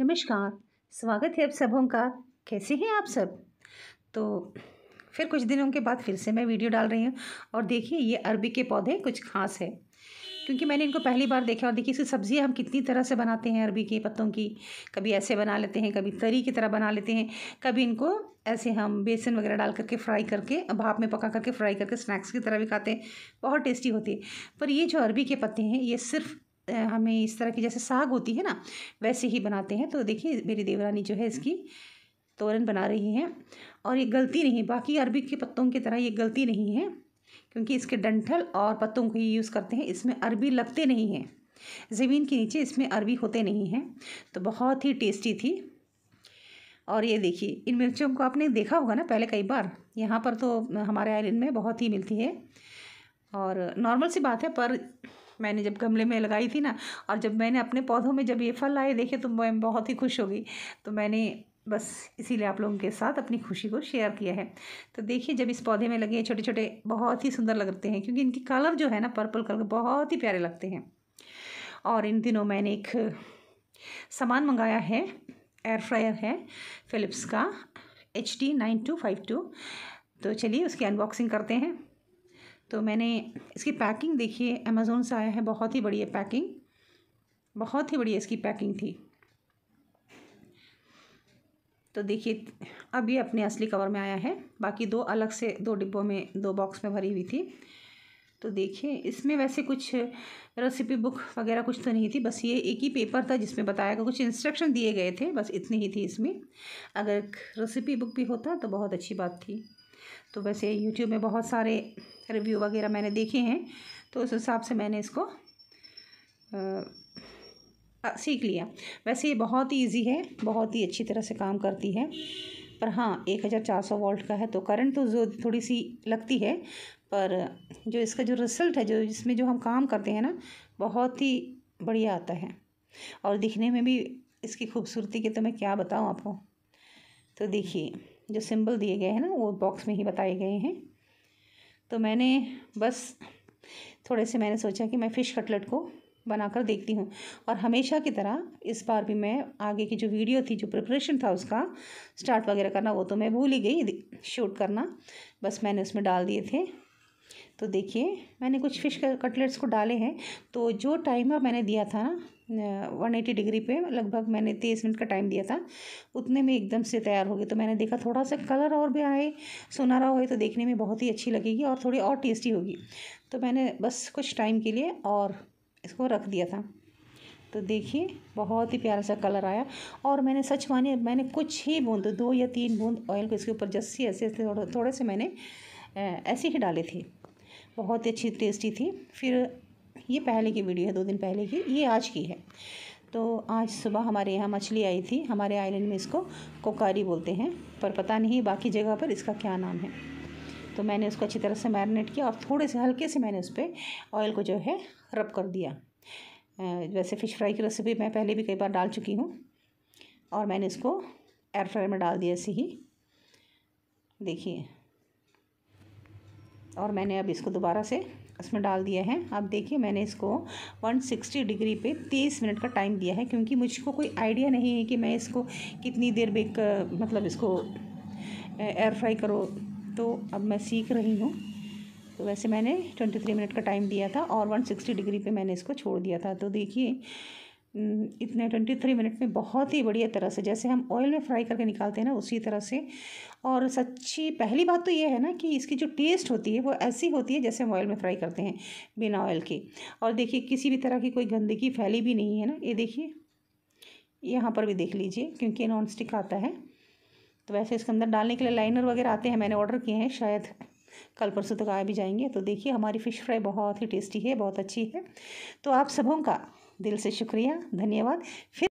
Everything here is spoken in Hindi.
नमस्कार स्वागत है आप सबों का कैसे हैं आप सब तो फिर कुछ दिनों के बाद फिर से मैं वीडियो डाल रही हूँ और देखिए ये अरबी के पौधे कुछ खास है क्योंकि मैंने इनको पहली बार देखा और देखिए इसकी सब्ज़ियाँ हम कितनी तरह से बनाते हैं अरबी के पत्तों की कभी ऐसे बना लेते हैं कभी तरी की तरह बना लेते हैं कभी इनको ऐसे हम बेसन वगैरह डाल करके फ्राई करके भाप में पका करके फ्राई करके स्नैक्स की तरह भी खाते हैं बहुत टेस्टी होती है पर ये जो अरबी के पत्ते हैं ये सिर्फ हमें इस तरह की जैसे साग होती है ना वैसे ही बनाते हैं तो देखिए मेरी देवरानी जो है इसकी तोरन बना रही हैं और ये गलती नहीं बाकी अरबी के पत्तों की तरह ये गलती नहीं है क्योंकि इसके डंठल और पत्तों को ही यूज़ करते हैं इसमें अरबी लगते नहीं हैं ज़मीन के नीचे इसमें अरबी होते नहीं हैं तो बहुत ही टेस्टी थी और ये देखिए इन मिर्चों को आपने देखा होगा ना पहले कई बार यहाँ पर तो हमारे आइलैंड में बहुत ही मिलती है और नॉर्मल सी बात है पर मैंने जब गमले में लगाई थी ना और जब मैंने अपने पौधों में जब ये फल आए देखे तो मैं बहुत ही खुश हो गई तो मैंने बस इसीलिए आप लोगों के साथ अपनी खुशी को शेयर किया है तो देखिए जब इस पौधे में लगे छोटे छोटे बहुत ही सुंदर लगते हैं क्योंकि इनकी कलर जो है ना पर्पल कलर बहुत ही प्यारे लगते हैं और इन दिनों मैंने एक सामान मंगाया है एयर फ्रायर है फिलिप्स का H D nine two five two तो चलिए उसकी अनबॉक्सिंग करते हैं तो मैंने इसकी पैकिंग देखिए अमेज़ोन से आया है बहुत ही बढ़िया पैकिंग बहुत ही बढ़िया इसकी पैकिंग थी तो देखिए अब ये अपने असली कवर में आया है बाकी दो अलग से दो डिब्बों में दो बॉक्स में भरी हुई थी तो देखिए इसमें वैसे कुछ रेसिपी बुक वगैरह कुछ तो नहीं थी बस ये एक ही पेपर था जिसमें बताया गया कुछ इंस्ट्रक्शन दिए गए थे बस इतनी ही थी इसमें अगर रेसिपी बुक भी होता तो बहुत अच्छी बात थी तो वैसे यूट्यूब में बहुत सारे रिव्यू वगैरह मैंने देखे हैं तो उस हिसाब से मैंने इसको आ, आ, सीख लिया वैसे ये बहुत ही ईजी है बहुत ही अच्छी तरह से काम करती है पर हाँ एक हज़ार चार सौ वोल्ट का है तो करंट तो जो थोड़ी सी लगती है पर जो इसका जो रिजल्ट है जो इसमें जो हम काम करते हैं ना बहुत ही बढ़िया आता है और दिखने में भी इसकी खूबसूरती के तो मैं क्या बताऊँ आपको तो देखिए जो सिंबल दिए गए हैं ना वो बॉक्स में ही बताए गए हैं तो मैंने बस थोड़े से मैंने सोचा कि मैं फ़िश कटलेट को बनाकर देखती हूँ और हमेशा की तरह इस बार भी मैं आगे की जो वीडियो थी जो प्रिपरेशन था उसका स्टार्ट वगैरह करना वो तो मैं भूल ही गई शूट करना बस मैंने उसमें डाल दिए थे तो देखिए मैंने कुछ फ़िश कटलेट्स को डाले हैं तो जो टाइमर मैंने दिया था ना वन एटी डिग्री पे लगभग मैंने तीस मिनट का टाइम दिया था उतने में एकदम से तैयार हो गए तो मैंने देखा थोड़ा सा कलर और भी आए सुनहरा होए तो देखने में बहुत ही अच्छी लगेगी और थोड़ी और टेस्टी होगी तो मैंने बस कुछ टाइम के लिए और इसको रख दिया था तो देखिए बहुत ही प्यारा सा कलर आया और मैंने सच मानिए मैंने कुछ ही बूंद दो या तीन बूंद ऑयल को इसके ऊपर जस्सी ऐसे ऐसे थोड़े से मैंने ऐसे ही डाले थे बहुत ही अच्छी टेस्टी थी फिर ये पहले की वीडियो है दो दिन पहले की ये आज की है तो आज सुबह हमारे यहाँ मछली आई थी हमारे आइलैंड में इसको कोकारी बोलते हैं पर पता नहीं बाकी जगह पर इसका क्या नाम है तो मैंने उसको अच्छी तरह से मैरिनेट किया और थोड़े से हल्के से मैंने उस पर ऑयल को जो है रब कर दिया वैसे फ़िश फ्राई की रेसिपी मैं पहले भी कई बार डाल चुकी हूँ और मैंने इसको एयर फ्राई में डाल दिया ऐसे ही देखिए और मैंने अब इसको दोबारा से इसमें डाल दिया है अब देखिए मैंने इसको 160 डिग्री पे 30 मिनट का टाइम दिया है क्योंकि मुझको कोई आइडिया नहीं है कि मैं इसको कितनी देर बेक मतलब इसको एयर फ्राई करो तो अब मैं सीख रही हूँ तो वैसे मैंने 23 मिनट का टाइम दिया था और 160 डिग्री पे मैंने इसको छोड़ दिया था तो देखिए हम्म, इतने ट्वेंटी थ्री मिनट में बहुत ही बढ़िया तरह से जैसे हम ऑयल में फ्राई करके निकालते हैं ना उसी तरह से और सच्ची पहली बात तो ये है ना कि इसकी जो टेस्ट होती है वो ऐसी होती है जैसे हम ऑयल में फ्राई करते हैं बिना ऑयल के और देखिए किसी भी तरह की कोई गंदगी फैली भी नहीं है ना ये देखिए यहाँ पर भी देख लीजिए क्योंकि नॉन स्टिक आता है तो वैसे इसके अंदर डालने के लिए लाइनर वगैरह आते हैं मैंने ऑर्डर किए हैं शायद कल परसों तक आ भी जाएंगे तो देखिए हमारी फ़िश फ्राई बहुत ही टेस्टी है बहुत अच्छी है तो आप सबों का दिल से शुक्रिया धन्यवाद फिर